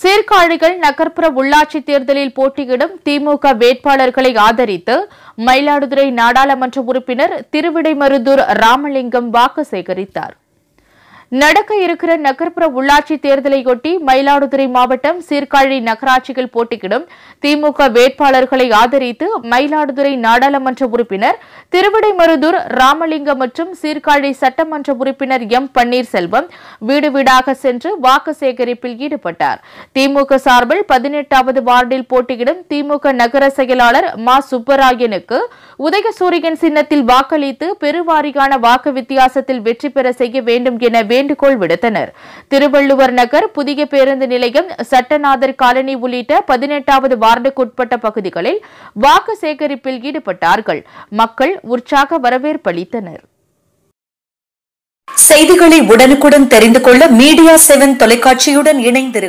சீர்காழிகள் நகர்ப்புற உள்ளாட்சி தேர்தலில் போட்டியிடும் திமுக வேட்பாளர்களை ஆதரித்து மயிலாடுதுறை நாடாளுமன்ற உறுப்பினர் திருவிடைமருதூர் ராமலிங்கம் வாக்கு சேகரித்தார் நடக்க இருக்கிற நகர்ப்புற உள்ளாட்சி தேர்தலையொட்டி மயிலாடுதுறை மாவட்டம் சீர்காழி நகராட்சிகள் போட்டியிடும் திமுக வேட்பாளர்களை ஆதரித்து மயிலாடுதுறை நாடாளுமன்ற உறுப்பினர் திருவிடைமருதூர் ராமலிங்கம் மற்றும் சீர்காழி சட்டமன்ற உறுப்பினர் எம் பன்னீர்செல்வம் வீடு வீடாக சென்று வாக்கு சேகரிப்பில் ஈடுபட்டார் திமுக சார்பில் பதினெட்டாவது வார்டில் போட்டியிடும் திமுக நகர செயலாளர் மா சுப்பராயனுக்கு உதயசூரியன் சின்னத்தில் வாக்களித்து பெருவாரிகான வாக்கு வித்தியாசத்தில் வெற்றி பெற செய்ய வேண்டும் என வேண்டுகோள் விடுத்தனர் திருவள்ளுவர் நகர் புதிய பேருந்து நிலையம் சட்டநாதர் காலனி உள்ளிட்ட பதினெட்டாவது வார்டுக்குட்பட்ட பகுதிகளில் வாக்கு சேகரிப்பில் ஈடுபட்டார்கள் மக்கள் உற்சாக வரவேற்பளித்தனர் செய்திகளை உடனுக்குடன் தெரிந்து கொள்ள மீடியா செவன் தொலைக்காட்சியுடன் இணைந்திருங்கள்